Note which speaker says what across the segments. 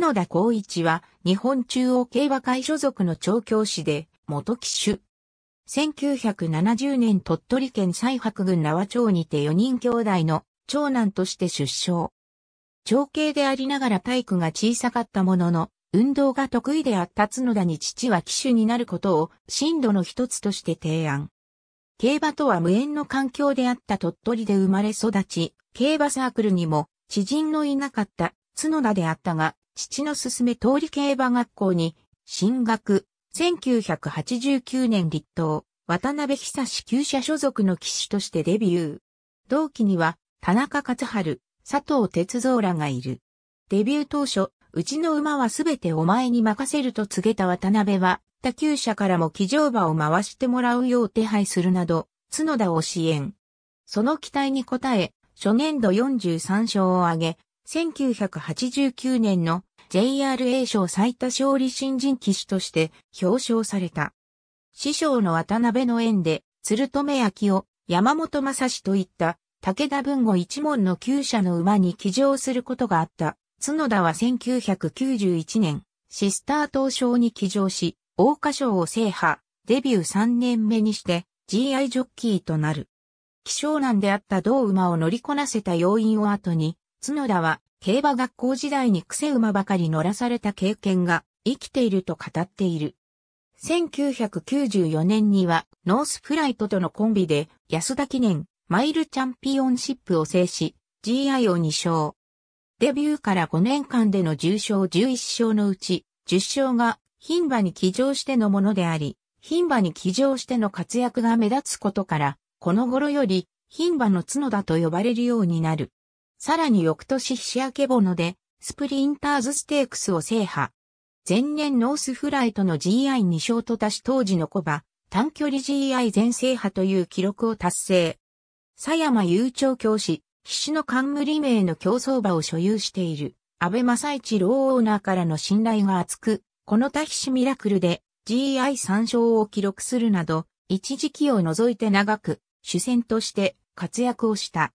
Speaker 1: 角田光一は日本中央競馬会所属の調教師で元騎手。1970年鳥取県西伯郡縄町にて4人兄弟の長男として出生。長兄でありながら体育が小さかったものの、運動が得意であった角田に父は騎手になることを進路の一つとして提案。競馬とは無縁の環境であった鳥取で生まれ育ち、競馬サークルにも知人のいなかった角田であったが、父の勧め通り競馬学校に進学、1989年立党、渡辺久志旧社所属の騎士としてデビュー。同期には、田中勝春、佐藤哲三らがいる。デビュー当初、うちの馬はすべてお前に任せると告げた渡辺は、他旧社からも騎乗馬を回してもらうよう手配するなど、角田を支援。その期待に応え、初年度43勝を挙げ、1989年の JRA 賞最多勝利新人騎手として表彰された。師匠の渡辺の縁で、鶴留明を山本正史といった武田文吾一門の旧社の馬に騎乗することがあった。角田は1991年、シスター東賞に騎乗し、大花賞を制覇、デビュー3年目にして、GI ジョッキーとなる。希少難であった同馬を乗りこなせた要因を後に、角田は競馬学校時代に癖馬ばかり乗らされた経験が生きていると語っている。1994年にはノースフライトとのコンビで安田記念マイルチャンピオンシップを制し GI を2勝。デビューから5年間での重賞11勝のうち10勝が牝馬に騎乗してのものであり、牝馬に騎乗しての活躍が目立つことから、この頃より牝馬の角田と呼ばれるようになる。さらに翌年菱ので、スプリンターズステークスを制覇。前年ノースフライトの GI2 勝と達し当時のコバ、短距離 GI 全制覇という記録を達成。佐山雄長教師、必死の冠名の競争馬を所有している、安倍正一郎オーナーからの信頼が厚く、この多シミラクルで GI3 勝を記録するなど、一時期を除いて長く、主戦として活躍をした。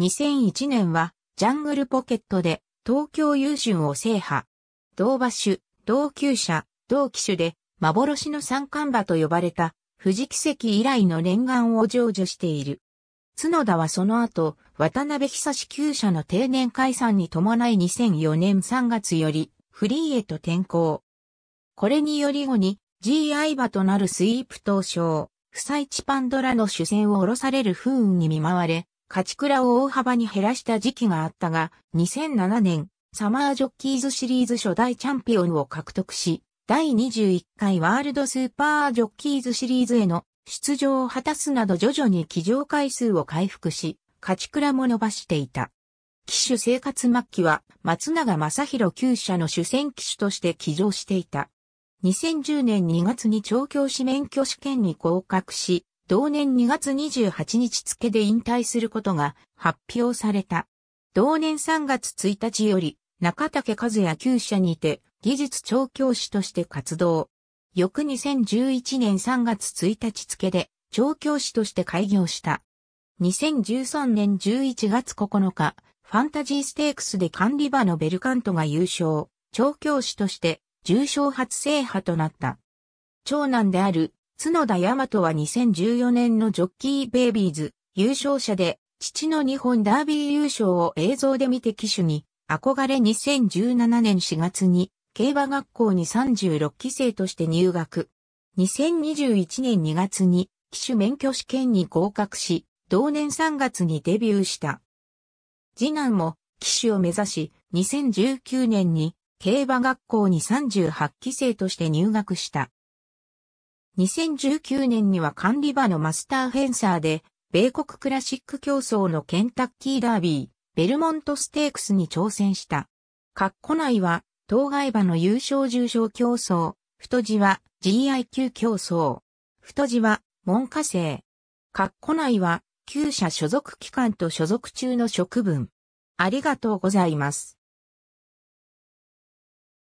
Speaker 1: 2001年は、ジャングルポケットで、東京優春を制覇。同馬種、同級者、同機種で、幻の三冠馬と呼ばれた、藤木石以来の念願を成就している。角田はその後、渡辺久志厩者の定年解散に伴い2004年3月より、フリーへと転向。これにより後に、GI 馬となるスイープ東証、不採地パンドラの主戦を下ろされる不運に見舞われ、勝倉を大幅に減らした時期があったが、2007年、サマージョッキーズシリーズ初代チャンピオンを獲得し、第21回ワールドスーパージョッキーズシリーズへの出場を果たすなど徐々に騎乗回数を回復し、勝倉も伸ばしていた。騎手生活末期は松永正宏旧社の主戦騎手として騎乗していた。2010年2月に調教師免許試験に合格し、同年2月28日付で引退することが発表された。同年3月1日より中竹和也旧社にて技術調教師として活動。翌2011年3月1日付で調教師として開業した。2013年11月9日、ファンタジーステークスで管理場のベルカントが優勝、調教師として重賞初制覇となった。長男である角田大和は2014年のジョッキーベイビーズ優勝者で、父の日本ダービー優勝を映像で見て騎手に、憧れ2017年4月に、競馬学校に36期生として入学。2021年2月に、騎手免許試験に合格し、同年3月にデビューした。次男も、騎手を目指し、2019年に、競馬学校に38期生として入学した。2019年には管理場のマスターフェンサーで、米国クラシック競争のケンタッキーダービー、ベルモントステークスに挑戦した。カッコ内は、当該場の優勝重賞競争、太字は GIQ 競争、太字は文科生。ッコ内は、旧社所属機関と所属中の職分。ありがとうございます。